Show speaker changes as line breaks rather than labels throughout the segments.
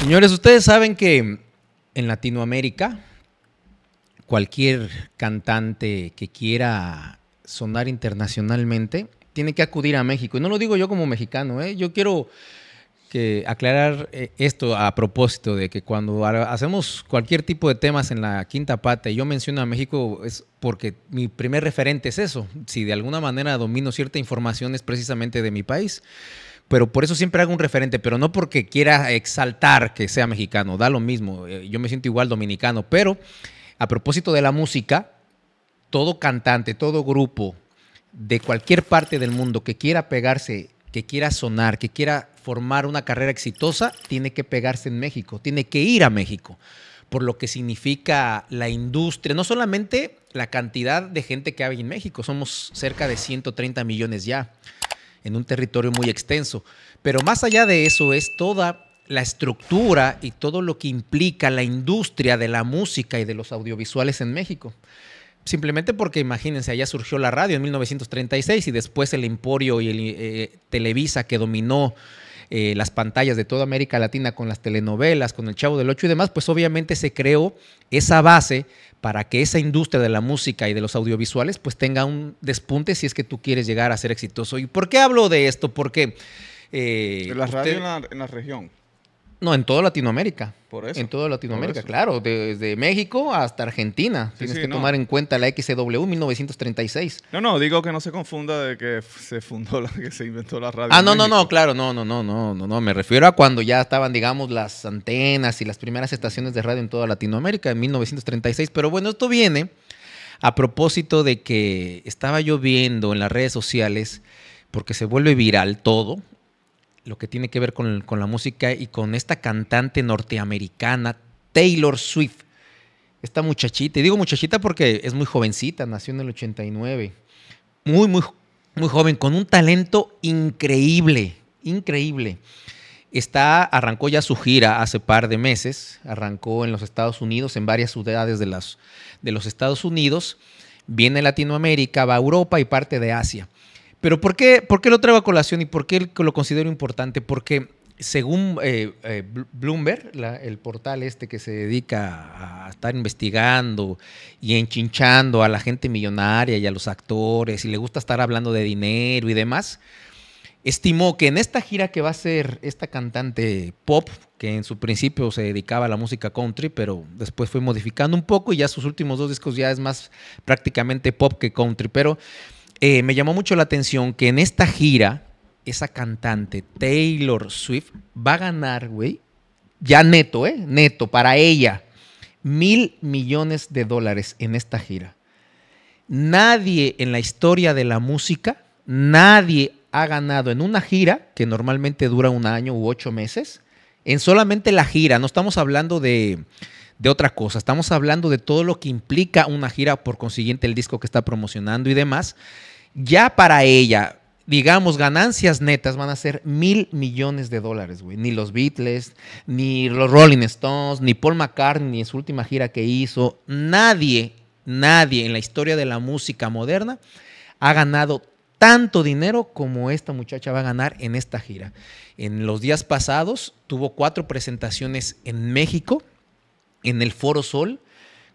Señores, ustedes saben que en Latinoamérica cualquier cantante que quiera sonar internacionalmente tiene que acudir a México. Y no lo digo yo como mexicano, ¿eh? yo quiero aclarar eh, esto a propósito de que cuando hacemos cualquier tipo de temas en la quinta pata yo menciono a México es porque mi primer referente es eso. Si de alguna manera domino cierta información es precisamente de mi país pero por eso siempre hago un referente, pero no porque quiera exaltar que sea mexicano, da lo mismo, eh, yo me siento igual dominicano, pero a propósito de la música, todo cantante, todo grupo de cualquier parte del mundo que quiera pegarse, que quiera sonar, que quiera formar una carrera exitosa, tiene que pegarse en México, tiene que ir a México, por lo que significa la industria, no solamente la cantidad de gente que hay en México, somos cerca de 130 millones ya en un territorio muy extenso. Pero más allá de eso es toda la estructura y todo lo que implica la industria de la música y de los audiovisuales en México. Simplemente porque imagínense, allá surgió la radio en 1936 y después el Emporio y el eh, Televisa que dominó eh, las pantallas de toda América Latina con las telenovelas, con el Chavo del Ocho y demás, pues obviamente se creó esa base para que esa industria de la música y de los audiovisuales pues tenga un despunte si es que tú quieres llegar a ser exitoso. ¿Y por qué hablo de esto? Porque... Eh, la radio
en la región.
No, en toda Latinoamérica.
Por eso. En toda Latinoamérica,
claro. Desde México hasta Argentina. Tienes que tomar en cuenta la xw e 1936.
No, no, digo que no se confunda de que se fundó, la, que se inventó la radio. Ah, no, no,
no, claro, no, no, no, no, no, no. Me refiero a cuando ya estaban, digamos, las antenas y las primeras estaciones de radio en toda Latinoamérica en 1936. Pero bueno, esto viene a propósito de que estaba yo viendo en las redes sociales, porque se vuelve viral todo, lo que tiene que ver con, la música y con esta cantante norteamericana, Taylor Swift. Esta muchachita, y digo muchachita porque es muy jovencita, nació en el 89, muy, muy, muy joven, con un talento increíble, increíble. Está, arrancó ya su gira hace par de meses, arrancó en los Estados Unidos, en varias ciudades de, de los Estados Unidos, viene Latinoamérica, va a Europa y parte de Asia. Pero ¿por qué, por lo traigo a colación y por qué lo considero importante? Porque según eh, eh, Bloomberg, el portal este que se dedica a estar investigando y enchinchando a la gente millonaria y a los actores y le gusta estar hablando de dinero y demás, estimó que en esta gira que va a ser esta cantante pop, que en su principio se dedicaba a la música country, pero después fue modificando un poco y ya sus últimos dos discos ya es más prácticamente pop que country, pero eh, me llamó mucho la atención que en esta gira, esa cantante Taylor Swift va a ganar, güey, ya neto, ¿eh? Neto, para ella, mil millones de dólares en esta gira. Nadie en la historia de la música, nadie ha ganado en una gira, que normalmente dura un año u ocho meses, en solamente la gira, no estamos hablando de de otra cosa. Estamos hablando de todo lo que implica una gira, por consiguiente el disco que está promocionando y demás. Ya para ella, digamos, ganancias netas van a ser mil millones de dólares, güey. Ni los Beatles, ni los Rolling Stones, ni Paul McCartney en su última gira que hizo. Nadie, nadie en la historia de la música moderna ha ganado tanto dinero como esta muchacha va a ganar en esta gira. En los días pasados tuvo cuatro presentaciones en México, en el Foro Sol,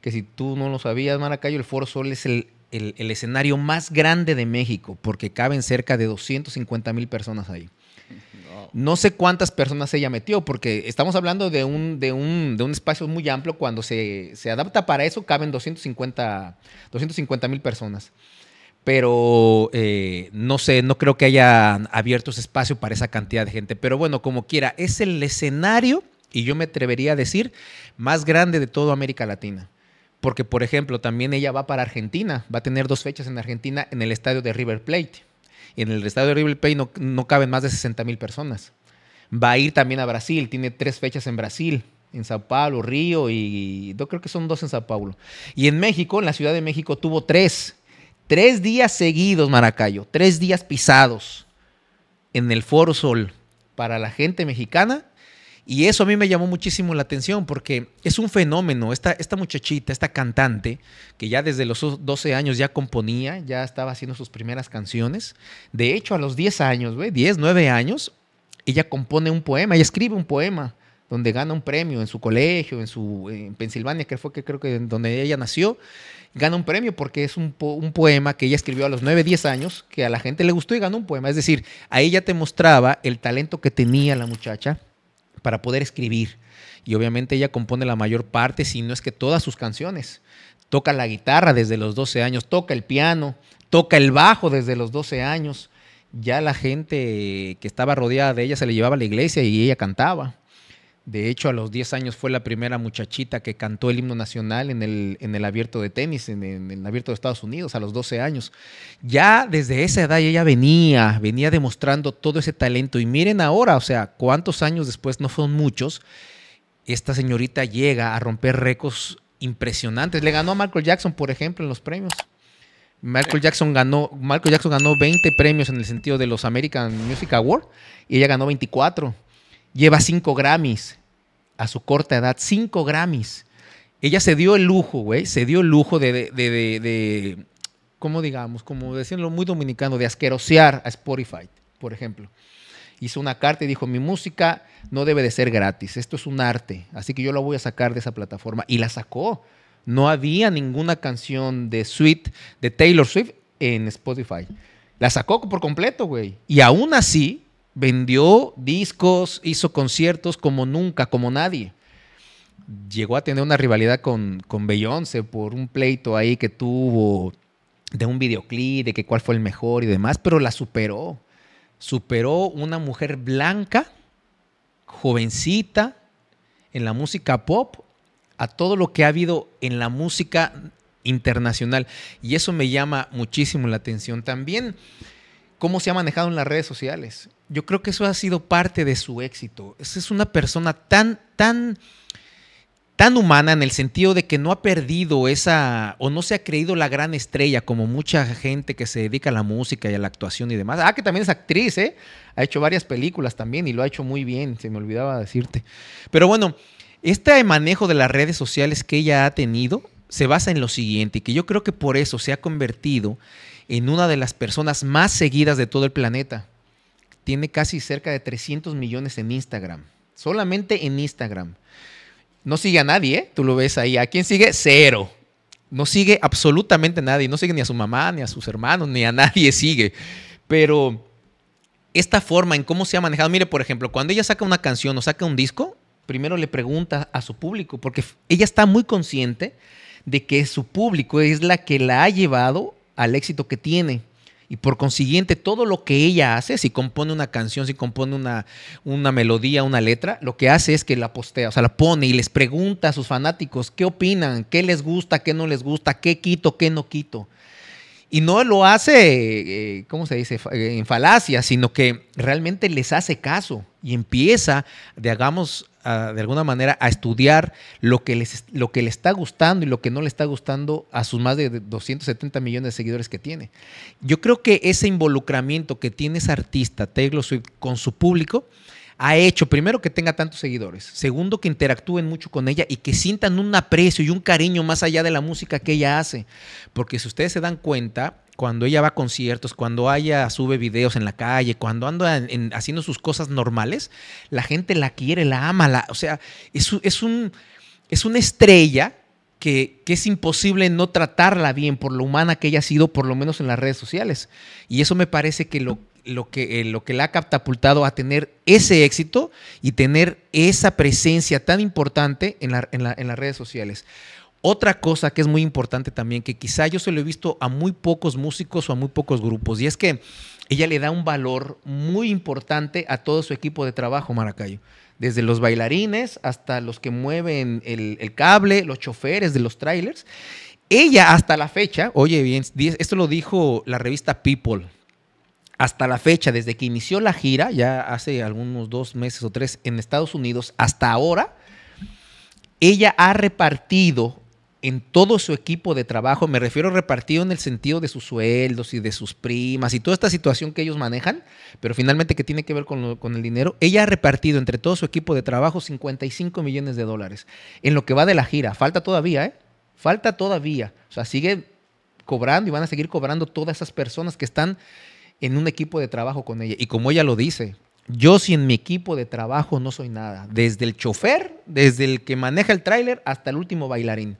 que si tú no lo sabías, Maracayo, el Foro Sol es el, escenario más grande de México, porque caben cerca de 250 mil personas ahí. No sé cuántas personas ella metió, porque estamos hablando de un, de un, espacio muy amplio. Cuando se, adapta para eso, caben 250 mil personas. Pero eh, no sé, no creo que haya abierto ese espacio para esa cantidad de gente. Pero bueno, como quiera, es el escenario y yo me atrevería a decir, más grande de toda América Latina. Porque, por ejemplo, también ella va para Argentina, va a tener dos fechas en Argentina en el estadio de River Plate. Y en el estadio de River Plate no, no caben más de 60 mil personas. Va a ir también a Brasil, tiene tres fechas en Brasil, en Sao Paulo, Río y yo creo que son dos en Sao Paulo. Y en México, en la Ciudad de México, tuvo tres. Tres días seguidos, Maracayo, tres días pisados en el Foro Sol para la gente mexicana y eso a mí me llamó muchísimo la atención porque es un fenómeno. Esta, esta muchachita, esta cantante, que ya desde los 12 años ya componía, ya estaba haciendo sus primeras canciones. De hecho, a los 10 años, 10, 9 años, ella compone un poema, ella escribe un poema donde gana un premio en su colegio, en su Pensilvania, que fue que creo que donde ella nació, gana un premio porque es un, poema que ella escribió a los 9, 10 años, que a la gente le gustó y ganó un poema. Es decir, ahí ya te mostraba el talento que tenía la muchacha, para poder escribir. Y obviamente ella compone la mayor parte, si no es que todas sus canciones. Toca la guitarra desde los 12 años, toca el piano, toca el bajo desde los 12 años. Ya la gente que estaba rodeada de ella se le llevaba a la iglesia y ella cantaba. De hecho, a los 10 años fue la primera muchachita que cantó el himno nacional en el, en el abierto de tenis, en, el abierto de Estados Unidos, a los 12 años. Ya desde esa edad ella venía, venía demostrando todo ese talento. Y miren ahora, o sea, cuántos años después, no son muchos, esta señorita llega a romper récords impresionantes. Le ganó a Michael Jackson, por ejemplo, en los premios. Michael Jackson ganó, Michael Jackson ganó 20 premios en el sentido de los American Music Awards y ella ganó 24. Lleva cinco Grammys a su corta edad, cinco Grammys. Ella se dio el lujo, güey, se dio el lujo de, de, ¿cómo digamos? Como decirlo muy dominicano, de asquerosear a Spotify, por ejemplo. Hizo una carta y dijo, mi música no debe de ser gratis, esto es un arte, así que yo la voy a sacar de esa plataforma. Y la sacó. No había ninguna canción de Sweet, de Taylor Swift en Spotify. La sacó por completo, güey. Y aún así, vendió discos, hizo conciertos como nunca, como nadie. Llegó a tener una rivalidad con, con Beyoncé por un pleito ahí que tuvo de un videoclip, de que cuál fue el mejor y demás, pero la superó. Superó una mujer blanca, jovencita, en la música pop, a todo lo que ha habido en la música internacional. Y eso me llama muchísimo la atención. También cómo se ha manejado en las redes sociales yo creo que eso ha sido parte de su éxito. Es una persona tan, tan, tan humana en el sentido de que no ha perdido esa, o no se ha creído la gran estrella como mucha gente que se dedica a la música y a la actuación y demás. Ah, que también es actriz, ¿eh? Ha hecho varias películas también y lo ha hecho muy bien, se me olvidaba decirte. Pero bueno, este manejo de las redes sociales que ella ha tenido se basa en lo siguiente, y que yo creo que por eso se ha convertido en una de las personas más seguidas de todo el planeta tiene casi cerca de 300 millones en Instagram. Solamente en Instagram. No sigue a nadie, ¿eh? Tú lo ves ahí. ¿A quién sigue? Cero. No sigue absolutamente nadie. No sigue ni a su mamá, ni a sus hermanos, ni a nadie sigue. Pero esta forma en cómo se ha manejado, mire, por ejemplo, cuando ella saca una canción o saca un disco, primero le pregunta a su público, porque ella está muy consciente de que su público es la que la ha llevado al éxito que tiene. Y por consiguiente, todo lo que ella hace, si compone una canción, si compone una, una melodía, una letra, lo que hace es que la postea, o sea, la pone y les pregunta a sus fanáticos qué opinan, qué les gusta, qué no les gusta, qué quito, qué no quito. Y no lo hace, eh, ¿cómo se dice?, eh, en falacia, sino que realmente les hace caso y empieza, de hagamos de alguna manera a estudiar lo que, les, lo que le está gustando y lo que no le está gustando a sus más de 270 millones de seguidores que tiene. Yo creo que ese involucramiento que tiene esa artista, Taylor Swift, con su público, ha hecho, primero, que tenga tantos seguidores, segundo, que interactúen mucho con ella y que sientan un aprecio y un cariño más allá de la música que ella hace. Porque si ustedes se dan cuenta, cuando ella va a conciertos, cuando ella sube videos en la calle, cuando anda haciendo sus cosas normales, la gente la quiere, la ama, la, o sea, es, es, un, es una estrella que, es imposible no tratarla bien por lo humana que ella ha sido, por lo menos en las redes sociales. Y eso me parece que lo, lo que, eh, lo que la ha captapultado a tener ese éxito y tener esa presencia tan importante en, en las redes sociales. Otra cosa que es muy importante también, que quizá yo se lo he visto a muy pocos músicos o a muy pocos grupos, y es que ella le da un valor muy importante a todo su equipo de trabajo, Maracayo. Desde los bailarines hasta los que mueven el, cable, los choferes de los trailers. Ella hasta la fecha, oye bien, esto lo dijo la revista People, hasta la fecha, desde que inició la gira, ya hace algunos dos meses o tres en Estados Unidos, hasta ahora, ella ha repartido en todo su equipo de trabajo, me refiero repartido en el sentido de sus sueldos y de sus primas y toda esta situación que ellos manejan, pero finalmente que tiene que ver con, el dinero, ella ha repartido entre todo su equipo de trabajo 55 millones de dólares en lo que va de la gira. Falta todavía, ¿eh? Falta todavía. O sea, sigue cobrando y van a seguir cobrando todas esas personas que están en un equipo de trabajo con ella. Y como ella lo dice, yo si en mi equipo de trabajo no soy nada, desde el chofer, desde el que maneja el tráiler hasta el último bailarín.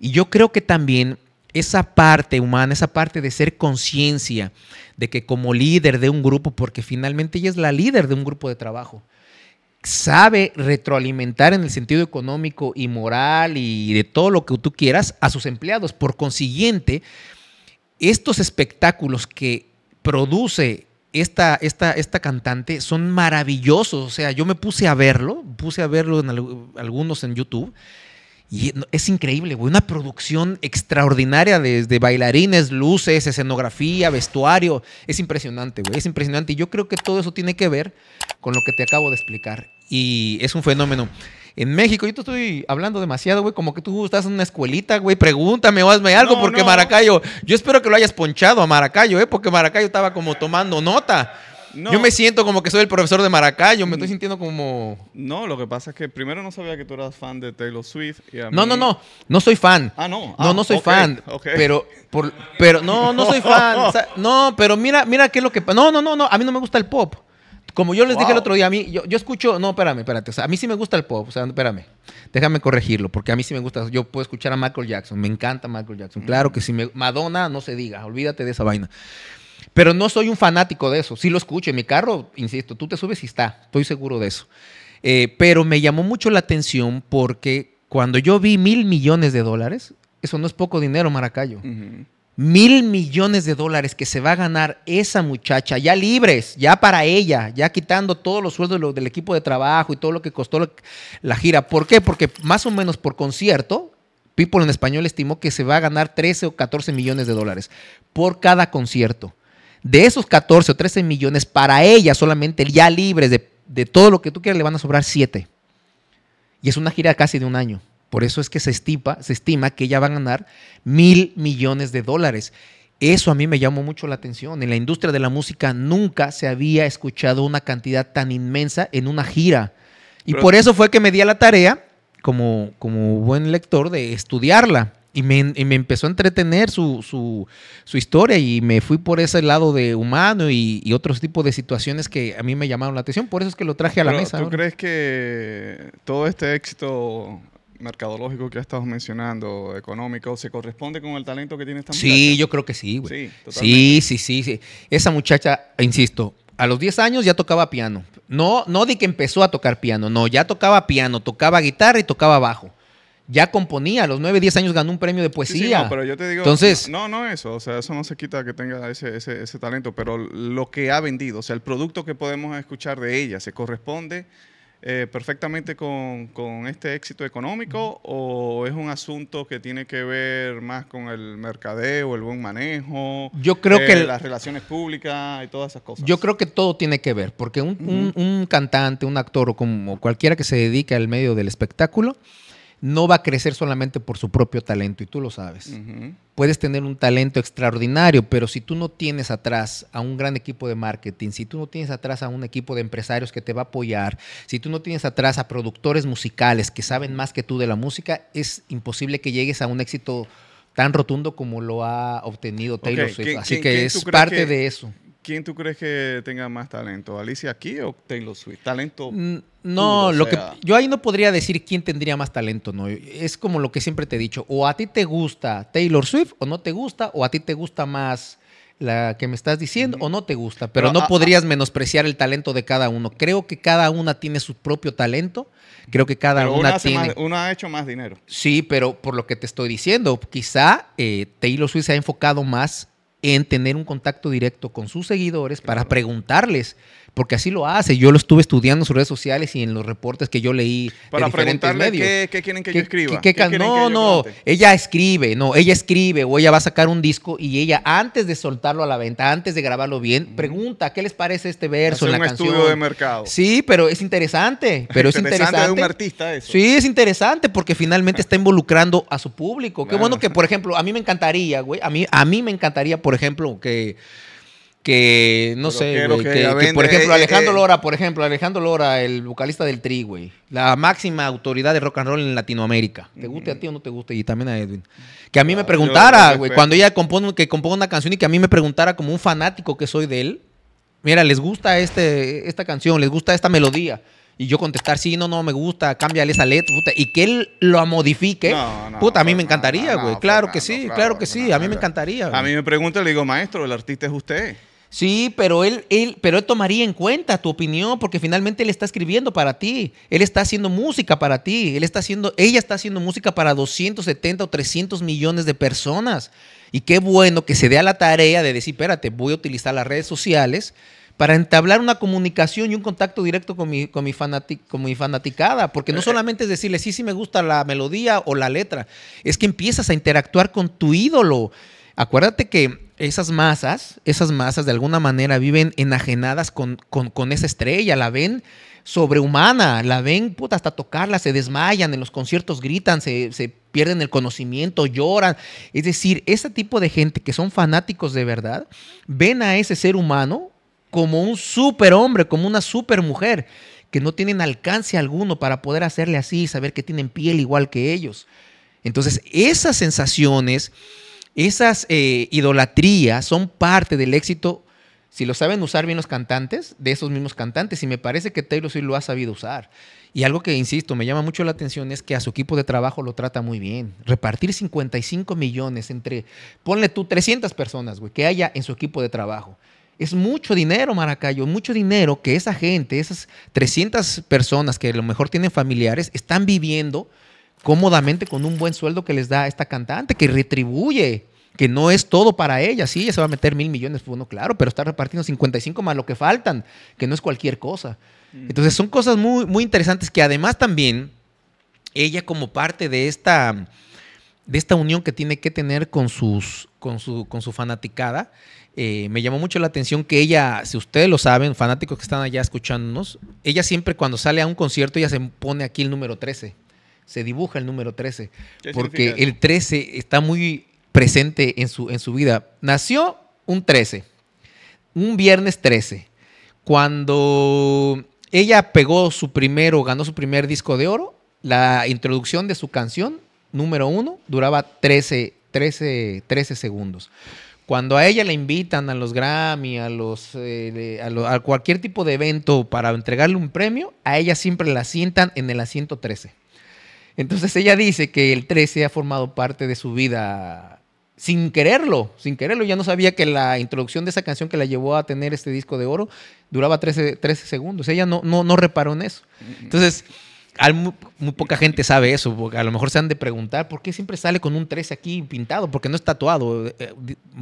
Y yo creo que también esa parte humana, esa parte de ser conciencia de que como líder de un grupo, porque finalmente ella es la líder de un grupo de trabajo, sabe retroalimentar en el sentido económico y moral y de todo lo que tú quieras a sus empleados. Por consiguiente, estos espectáculos que produce esta, esta, esta cantante son maravillosos. O sea, yo me puse a verlo, puse a verlo en algunos en YouTube y es increíble, güey. Una producción extraordinaria de bailarines, luces, escenografía, vestuario. Es impresionante, güey. Es impresionante. Y yo creo que todo eso tiene que ver con lo que te acabo de explicar. Y es un fenómeno. En México, yo te estoy hablando demasiado, güey. Como que tú estás en una escuelita, güey. Pregúntame o hazme algo, porque Maracayo. Yo espero que lo hayas ponchado a Maracayo, ¿eh? Porque Maracayo estaba como tomando nota. Yo me siento como que soy el profesor de Maracayo, me estoy mm. sintiendo como...
No, lo que pasa es que primero no sabía que tú eras fan de Taylor Swift. Y a No, no, no,
no soy fan. Ah, no. no, no ah, soy fan. Pero, por, pero, no, no soy fan. no, pero mira, mira qué es lo que... No, no, no, no, a mí no me gusta el pop. Como yo les dije el otro día, a mí, yo, yo, escucho, no, espérame, espérate, o sea, a mí sí me gusta el pop, o sea, espérame, déjame corregirlo, porque a mí sí me gusta, yo puedo escuchar a Michael Jackson, me encanta Michael Jackson, claro mm. que sí, me Madonna, no se diga, olvídate de esa vaina. Pero no soy un fanático de eso. Sí lo escucho. En mi carro, insisto, tú te subes y está. Estoy seguro de eso. Eh, pero me llamó mucho la atención porque cuando yo vi mil millones de dólares, eso no es poco dinero, Maracayo. Mil millones de dólares que se va a ganar esa muchacha, ya libres, ya para ella, ya quitando todos los sueldos del equipo de trabajo y todo lo que costó la gira. ¿Por qué? Porque más o menos por concierto, People en español estimó que se va a ganar 13 o 14 millones de dólares por cada concierto de esos 14 o 13 millones, para ella solamente ya libres de, todo lo que tú quieras, le van a sobrar 7. Y es una gira casi de un año. Por eso es que se, estipa, se estima que ella va a ganar mil millones de dólares. Eso a mí me llamó mucho la atención. En la industria de la música nunca se había escuchado una cantidad tan inmensa en una gira. Y por eso fue que me di a la tarea, como, como buen lector, de estudiarla. Y me, empezó a entretener su, su, historia y me fui por ese lado de humano y, otros tipos de situaciones que a mí me llamaron la atención. Por eso es que lo traje a la mesa. ¿Tú
crees que todo este éxito mercadológico que has estado mencionando, económico, se corresponde con el talento que tiene esta muchacha? Sí, yo
creo que sí, güey. Sí, sí, sí, sí, Esa muchacha, insisto, a los
10 años ya tocaba
piano. No, no de que empezó a tocar piano, no, ya tocaba piano, tocaba guitarra y tocaba bajo ya componía, a los 9, 10 años ganó un premio de poesía. pero yo te digo, Entonces,
no, no, eso, o sea, eso no se quita que tenga ese, talento, pero lo que ha vendido, o sea, el producto que podemos escuchar de ella, ¿se corresponde eh, perfectamente con, este éxito económico o es un asunto que tiene que ver más con el mercadeo, el buen manejo? Yo creo eh, que... las relaciones públicas y todas esas cosas. Yo
creo que todo tiene que ver, porque un, cantante, un actor o como cualquiera que se dedica al medio del espectáculo, no va a crecer solamente por su propio talento, y tú lo sabes. Puedes tener un talento extraordinario, pero si tú no tienes atrás a un gran equipo de marketing, si tú no tienes atrás a un equipo de empresarios que te va a apoyar, si tú no tienes atrás a productores musicales que saben más que tú de la música, es imposible que llegues a un éxito tan rotundo como lo ha obtenido Taylor Swift. Así que es parte de eso.
¿Quién tú crees que tenga más talento? ¿Alicia aquí o Taylor Swift? Talento. Mm, no, lo que
yo ahí no podría decir quién tendría más talento, no. Es como lo que siempre te he dicho, o a ti te gusta Taylor Swift o no te gusta, o a ti te gusta más la que me estás diciendo o no te gusta, pero, no podrías menospreciar el talento de cada uno. Creo que cada una tiene su propio talento. Creo que cada una, tiene.
Uno ha hecho más dinero.
Sí, pero por lo que te estoy diciendo, quizá eh, Taylor Swift se ha enfocado más en tener un contacto directo con sus seguidores para preguntarles porque así lo hace. Yo lo estuve estudiando en sus redes sociales y en los reportes que yo leí. Para de preguntarle Qué, quieren que yo escriba. no, no, ella escribe, no, ella escribe o ella va a sacar un disco y ella antes de soltarlo a la venta, antes de grabarlo bien, mm. pregunta, ¿qué les parece este verso? en la un estudio de mercado. Sí, pero es interesante. Pero es interesante. interesante. de un artista eso. Sí, es interesante porque finalmente está involucrando a su público. Qué bueno que, por ejemplo, a mí me encantaría, güey, a mí, a mí me encantaría, por ejemplo, que que no sé, güey, que, por ejemplo, eh, Alejandro eh. Lora, por ejemplo, Alejandro Lora, el vocalista del Tri, güey, la máxima autoridad de rock and roll en Latinoamérica. ¿Te guste a ti o no te guste? Y también a Edwin. Que a mí me ah, preguntara, güey, cuando ella compone, que una canción y que a mí me preguntara como un fanático que soy de él, mira, les gusta este, esta canción, les gusta esta melodía. Y yo contestar, sí, no, no, me gusta, cámbiale esa letra, puta. Y que él lo modifique, puta, a mí me encantaría, güey. claro que sí, claro, que sí, a mí me encantaría. A mí
me pregunta, le digo, maestro, el artista es usted.
Sí, pero él, él, pero tomaría en cuenta tu opinión porque finalmente él está escribiendo para ti, él está haciendo música para ti, él está haciendo, ella está haciendo música para 270 o 300 millones de personas. Y qué bueno que se dé a la tarea de decir, espérate, voy a utilizar las redes sociales para entablar una comunicación y un contacto directo con mi, con con mi fanaticada, porque no eh, eh. solamente es decirle, sí, sí me gusta la melodía o la letra, es que empiezas a interactuar con tu ídolo. Acuérdate que esas masas, esas masas de alguna manera viven enajenadas con, esa estrella, la ven sobrehumana, la ven hasta tocarla, se desmayan, en los conciertos gritan, se, pierden el conocimiento, lloran. Es decir, ese tipo de gente que son fanáticos de verdad, ven a ese ser humano como un superhombre, como una supermujer, que no tienen alcance alguno para poder hacerle así, saber que tienen piel igual que ellos. Entonces, esas sensaciones esas eh, idolatrías son parte del éxito, si lo saben usar bien los cantantes, de esos mismos cantantes, y me parece que Taylor Swift lo ha sabido usar. Y algo que, insisto, me llama mucho la atención es que a su equipo de trabajo lo trata muy bien. Repartir 55 millones entre, ponle tú, 300 personas, güey, que haya en su equipo de trabajo. Es mucho dinero, Maracayo, mucho dinero que esa gente, esas 300 personas que a lo mejor tienen familiares, están viviendo cómodamente con un buen sueldo que les da esta cantante, que retribuye, que no es todo para ella. Sí, ella se va a meter mil millones, pues, bueno, claro, pero está repartiendo 55 más lo que faltan, que no es cualquier cosa. Mm. Entonces son cosas muy, muy interesantes que además también ella como parte de esta, de esta unión que tiene que tener con, sus, con, su, con su fanaticada, eh, me llamó mucho la atención que ella, si ustedes lo saben, fanáticos que están allá escuchándonos, ella siempre cuando sale a un concierto, ella se pone aquí el número 13 se dibuja el número 13. Porque el 13 está muy presente en su, en su vida. Nació un 13, un viernes 13. Cuando ella pegó su primero, ganó su primer disco de oro, la introducción de su canción, número 1, duraba 13, 13, 13 segundos cuando a ella la invitan a los Grammy, a los, eh, a, cualquier tipo de evento para entregarle un premio, a ella siempre la sientan en el asiento 13. Entonces ella dice que el 13 ha formado parte de su vida sin quererlo, sin quererlo. Ya no sabía que la introducción de esa canción que la llevó a tener este disco de oro duraba 13, segundos. Ella no, no reparó en eso. Mm, mm. Entonces, muy, muy, poca gente sabe eso, porque a lo mejor se han de preguntar por qué siempre sale con un 13 aquí pintado, porque no es tatuado. Eh, eh,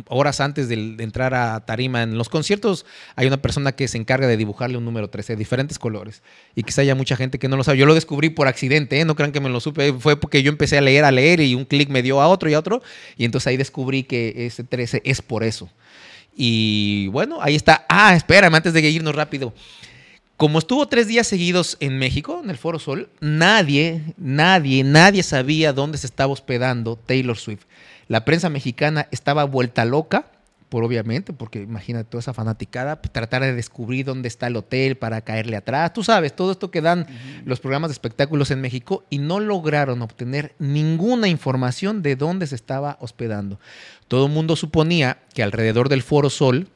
horas antes de, entrar a tarima en los conciertos hay una persona que se encarga de dibujarle un número 13 de eh, diferentes colores y quizá haya mucha gente que no lo sabe. Yo lo descubrí por accidente, no crean que me lo supe, fue porque yo empecé a leer, a leer y un clic me dio a otro y a otro y entonces ahí descubrí que ese 13 es por eso. Y bueno, ahí está. Ah, espérame, antes de irnos rápido como estuvo tres días seguidos en México, en el Foro Sol, nadie, nadie, nadie sabía dónde se estaba hospedando Taylor Swift. La prensa mexicana estaba vuelta loca, por obviamente, porque imagínate toda esa fanaticada, pues, tratar de descubrir dónde está el hotel para caerle atrás. Tú sabes, todo esto que dan los programas de espectáculos en México y no lograron obtener ninguna información de dónde se estaba hospedando. Todo el mundo suponía que alrededor del Foro Sol,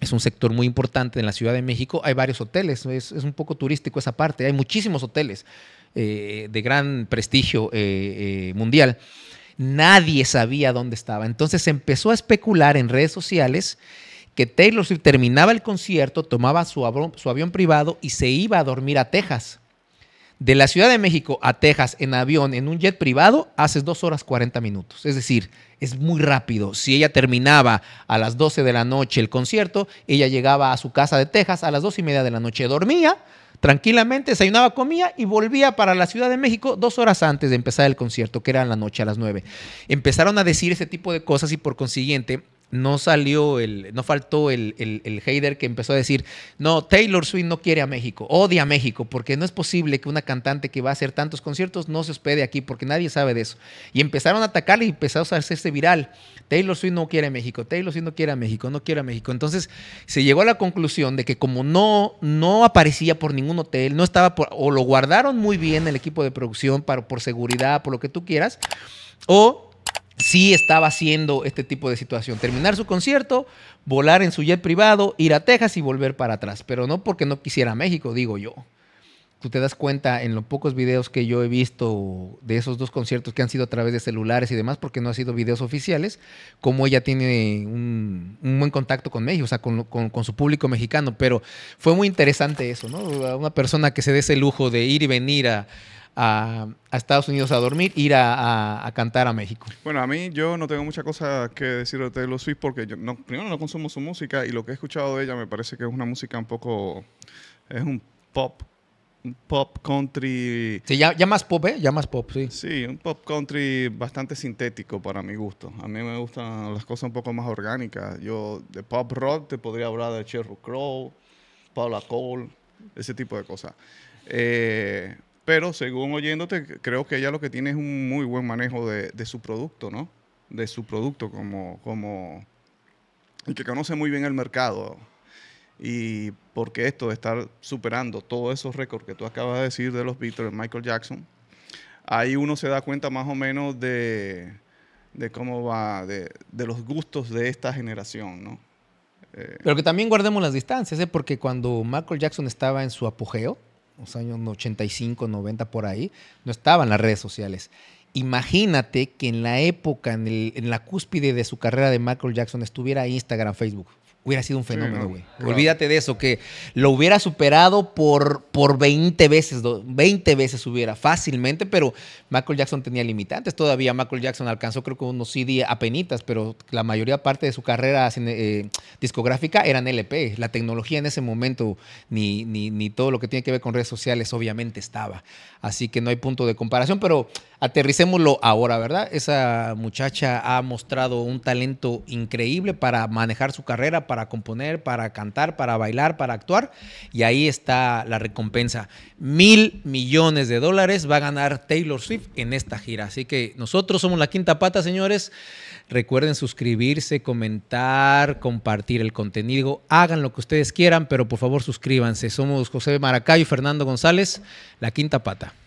es un sector muy importante en la Ciudad de México. Hay varios hoteles, es, un poco turístico esa parte. Hay muchísimos hoteles eh, de gran prestigio eh, eh, mundial. Nadie sabía dónde estaba. Entonces se empezó a especular en redes sociales que Taylor Swift terminaba el concierto, tomaba su avión privado y se iba a dormir a Texas de la Ciudad de México a Texas en avión, en un jet privado, haces dos horas 40 minutos. Es decir, es muy rápido. Si ella terminaba a las 12 de la noche el concierto, ella llegaba a su casa de Texas a las 2 y media de la noche, dormía tranquilamente, desayunaba, comía y volvía para la Ciudad de México dos horas antes de empezar el concierto, que era en la noche a las 9. Empezaron a decir ese tipo de cosas y por consiguiente no salió el, no faltó el, el, el, hater que empezó a decir, no, Taylor Swift no quiere a México, odia a México, porque no es posible que una cantante que va a hacer tantos conciertos no se hospede aquí, porque nadie sabe de eso. Y empezaron a atacarle y empezaron a hacerse viral. Taylor Swift no quiere a México, Taylor Swift no quiere a México, no quiere a México. Entonces se llegó a la conclusión de que como no, no aparecía por ningún hotel, no estaba por, o lo guardaron muy bien el equipo de producción para, por seguridad, por lo que tú quieras, o sí estaba haciendo este tipo de situación. Terminar su concierto, volar en su jet privado, ir a Texas y volver para atrás. Pero no porque no quisiera México, digo yo. Tú te das cuenta en los pocos videos que yo he visto de esos dos conciertos que han sido a través de celulares y demás, porque no han sido videos oficiales, como ella tiene un, buen contacto con México, o sea, con, con, su público mexicano. Pero fue muy interesante eso, ¿no? Una persona que se dé ese lujo de ir y venir a, a, Estados Unidos a dormir, ir a, a, cantar a México.
Bueno, a mí yo no tengo muchas cosas que decir de Taylor Swift porque yo no, primero no consumo su música y lo que he escuchado de ella me parece que es una música un poco, es un pop un pop country. Sí, ya, ya, más pop, ¿eh? Ya más pop, sí. Sí, un pop country bastante sintético para mi gusto. A mí me gustan las cosas un poco más orgánicas. Yo de pop rock te podría hablar de Cheryl Crow, Paula Cole, ese tipo de cosas. Eh, pero según oyéndote, creo que ella lo que tiene es un muy buen manejo de, su producto, ¿no? De su producto como, como... Y que conoce muy bien el mercado. Y porque esto de estar superando todos esos récords que tú acabas de decir de los Beatles, Michael Jackson, ahí uno se da cuenta más o menos de, cómo va, de, los gustos de esta generación, ¿no? Eh, Pero
que también guardemos las distancias, ¿eh? porque cuando Michael Jackson estaba en su apogeo, los años 85, 90 por ahí, no estaban las redes sociales. Imagínate que en la época, en, el, en la cúspide de su carrera de Michael Jackson, estuviera Instagram, Facebook hubiera sido un fenómeno, güey. Olvídate de eso, que lo hubiera superado por, por 20 veces, 20 veces hubiera fácilmente, pero Michael Jackson tenía limitantes todavía. Michael Jackson alcanzó creo que unos CD apenitas, pero la mayoría parte de su carrera discográfica eh, discográfica eran LP. La tecnología en ese momento, ni, ni, ni todo lo que tiene que ver con redes sociales, obviamente estaba. Así que no hay punto de comparación, pero aterricémoslo ahora, ¿verdad? Esa muchacha ha mostrado un talento increíble para manejar su carrera, para para componer, para cantar, para bailar, para actuar. Y ahí está la recompensa. Mil millones de dólares va a ganar Taylor Swift en esta gira. Así que nosotros somos la quinta pata, señores. Recuerden suscribirse, comentar, compartir el contenido. Hagan lo que ustedes quieran, pero por favor suscríbanse. Somos José Maracayo y Fernando González, la quinta pata.